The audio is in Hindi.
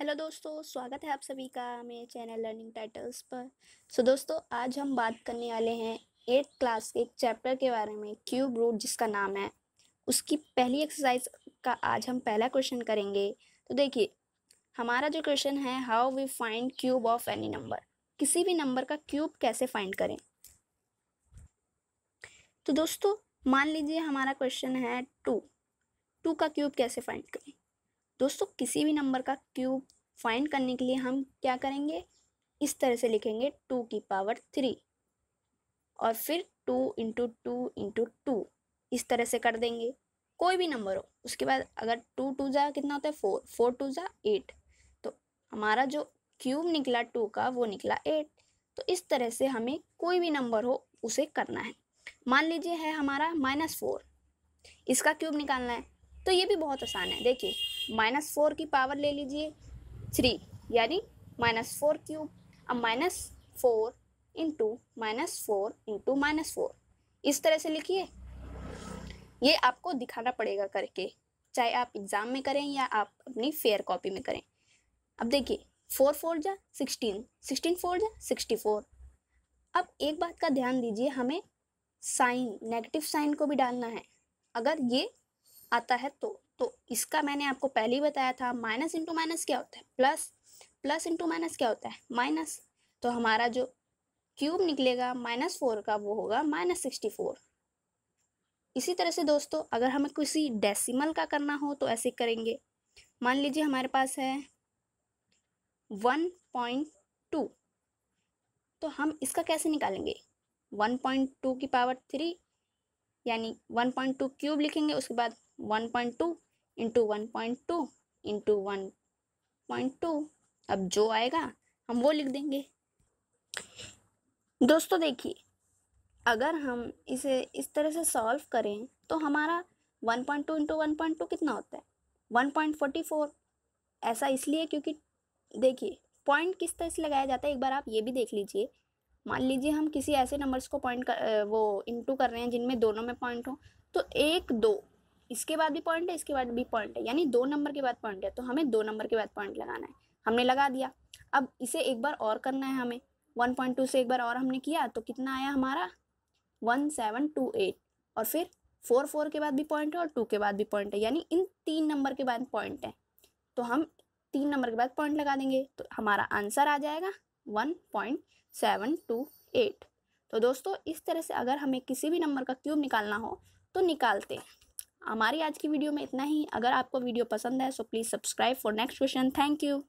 हेलो दोस्तों स्वागत है आप सभी का मेरे चैनल लर्निंग टाइटल्स पर सो so, दोस्तों आज हम बात करने वाले हैं एट्थ क्लास के एक चैप्टर के बारे में क्यूब रूट जिसका नाम है उसकी पहली एक्सरसाइज का आज हम पहला क्वेश्चन करेंगे तो देखिए हमारा जो क्वेश्चन है how we find cube of any number किसी भी नंबर का क्यूब कैसे फाइंड करें तो दोस्तों मान लीजिए हमारा क्वेश्चन है टू टू का क्यूब कैसे फाइंड करें दोस्तों किसी भी नंबर का क्यूब फाइंड करने के लिए हम क्या करेंगे इस तरह से लिखेंगे टू की पावर थ्री और फिर two into two into two इस तरह से कर देंगे कोई भी नंबर हो उसके बाद अगर टू टू ज़ा कितना होता है फोर फोर टू ज़ा एट तो हमारा जो क्यूब निकला टू का वो निकला एट तो इस तरह से हमें कोई भी नंबर हो उसे करना है मान लीजिए है हमारा माइनस फोर इसका क्यूब निकालना है तो ये भी बहुत आसान है देखिए माइनस फोर की पावर ले लीजिए थ्री यानी माइनस फोर क्यूब अब minus four into minus four into minus four इस तरह से लिखिए ये आपको दिखाना पड़ेगा करके चाहे आप एग्ज़ाम में करें या आप अपनी फेयर कॉपी में करें अब देखिए फोर फोर जा सिक्सटीन सिक्सटीन फोर जा सिक्सटी फोर अब एक बात का ध्यान दीजिए हमें साइन नेगेटिव साइन को भी डालना है अगर ये आता है तो तो इसका मैंने आपको पहले ही बताया था माइनस इंटू माइनस क्या होता है प्लस प्लस इंटू माइनस क्या होता है माइनस तो हमारा जो क्यूब निकलेगा माइनस फोर का वो होगा माइनस सिक्सटी फोर इसी तरह से दोस्तों अगर हमें किसी डेसिमल का करना हो तो ऐसे करेंगे मान लीजिए हमारे पास है वन पॉइंट टू तो हम इसका कैसे निकालेंगे वन पॉइंट टू की पावर थ्री यानी वन पॉइंट टू क्यूब लिखेंगे उसके बाद one point two into one point two into one point two अब जो आएगा हम वो लिख देंगे दोस्तों देखिए अगर हम इसे इस तरह से सॉल्व करें तो हमारा one point two into one point two कितना होता है वन पॉइंट फोर्टी फोर ऐसा इसलिए क्योंकि देखिए पॉइंट किस तरह से लगाया जाता है एक बार आप ये भी देख लीजिए मान लीजिए हम किसी ऐसे नंबर्स को पॉइंट कर वो इंटू कर रहे हैं जिनमें दोनों में पॉइंट हो तो एक दो इसके बाद भी पॉइंट है इसके बाद भी पॉइंट है यानी दो नंबर के बाद पॉइंट है तो हमें दो नंबर के बाद पॉइंट लगाना है हमने लगा दिया अब इसे एक बार और करना है हमें वन पॉइंट टू से एक बार और हमने किया तो कितना आया हमारा वन सेवन टू एट और फिर फोर फोर के बाद भी पॉइंट है और टू के बाद भी पॉइंट है यानी इन तीन नंबर के बाद पॉइंट है तो हम तीन नंबर के बाद पॉइंट लगा देंगे तो हमारा आंसर आ जाएगा one point seven two eight तो दोस्तों इस तरह से अगर हमें किसी भी नंबर का क्यूब निकालना हो तो निकालते हैं हमारी आज की वीडियो में इतना ही अगर आपको वीडियो पसंद है so please subscribe for next question thank you